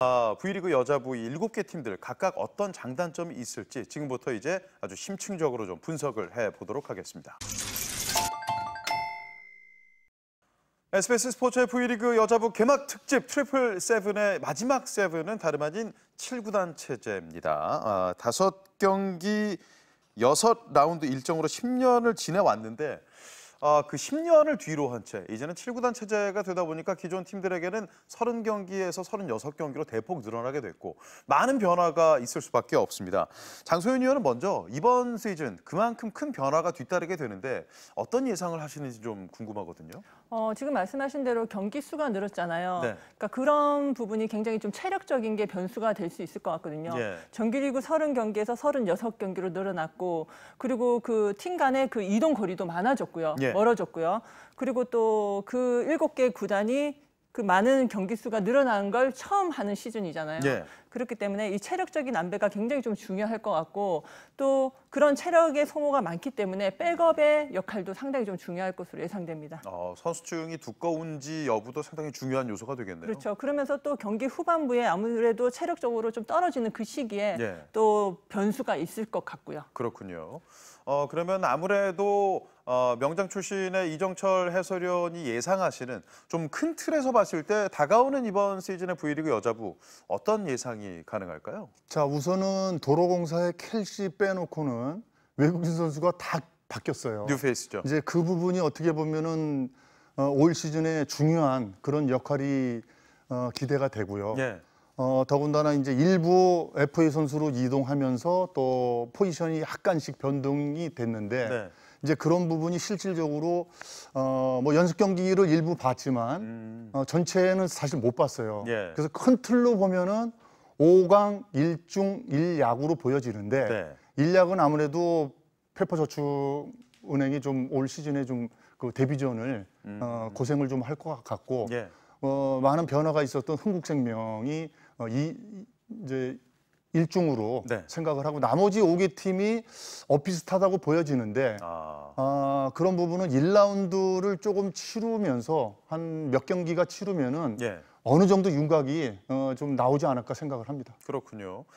아, V리그 여자부 7개 팀들 각각 어떤 장단점이 있을지 지금부터 이제 아주 심층적으로 좀 분석을 해보도록 하겠습니다. SBS 스포츠의 V리그 여자부 개막 특집 트리플 세븐의 마지막 세븐은 다름 아닌 7구단 체제입니다. 아, 5경기 6라운드 일정으로 10년을 지내왔는데 아, 그 10년을 뒤로 한 채 이제는 7구단 체제가 되다 보니까 기존 팀들에게는 30경기에서 36경기로 대폭 늘어나게 됐고 많은 변화가 있을 수밖에 없습니다. 장소연 의원은 먼저 이번 시즌 그만큼 큰 변화가 뒤따르게 되는데 어떤 예상을 하시는지 좀 궁금하거든요. 어, 지금 말씀하신 대로 경기 수가 늘었잖아요. 네. 그러니까 그런 부분이 굉장히 좀 체력적인 게 변수가 될 수 있을 것 같거든요. 예. 정규리그 30경기에서 36경기로 늘어났고 그리고 그 팀 간의 그 이동 거리도 많아졌고요. 예. 멀어졌고요. 그리고 또 그 일곱 개 구단이 그 많은 경기 수가 늘어난걸 처음 하는 시즌이잖아요. 예. 그렇기 때문에 이 체력적인 안배가 굉장히 좀 중요할 것 같고 또 그런 체력의 소모가 많기 때문에 백업의 역할도 상당히 좀 중요할 것으로 예상됩니다. 어, 아, 선수층이 두꺼운지 여부도 상당히 중요한 요소가 되겠네요. 그렇죠. 그러면서 또 경기 후반부에 아무래도 체력적으로 좀 떨어지는 그 시기에 예. 또 변수가 있을 것 같고요. 그렇군요. 어, 그러면 아무래도 어, 명장 출신의 이정철 해설위원이 예상하시는 좀 큰 틀에서 봤을 때 다가오는 이번 시즌의 V리그 여자부 어떤 예상이 설득이 가능할까요? 자 우선은 도로공사의 켈시 빼놓고는 외국인 선수가 다 바뀌었어요. 뉴페이스죠. 이제 그 부분이 어떻게 보면은 어, 올 시즌에 중요한 그런 역할이 어, 기대가 되고요. 예. 어, 더군다나 이제 일부 FA 선수로 이동하면서 또 포지션이 약간씩 변동이 됐는데 네. 이제 그런 부분이 실질적으로 어, 뭐 연습 경기를 일부 봤지만 음. 어, 전체는 사실 못 봤어요. 예. 그래서 큰 틀로 보면은 오강일중일약으로 보여지는데 네. 일약은 아무래도 페퍼저축은행이 좀 올 시즌에 좀 그 데뷔전을 음. 어, 고생을 좀 할 것 같고 예. 어, 많은 변화가 있었던 흥국생명이 어, 이 이제 일중으로 네. 생각을 하고 나머지 5개 팀이 어비슷하다고 보여지는데 아. 아. 그런 부분은 1라운드를 조금 치르면서 한 몇 경기가 치르면은 예. 어느 정도 윤곽이 어, 좀 나오지 않을까 생각을 합니다. 그렇군요.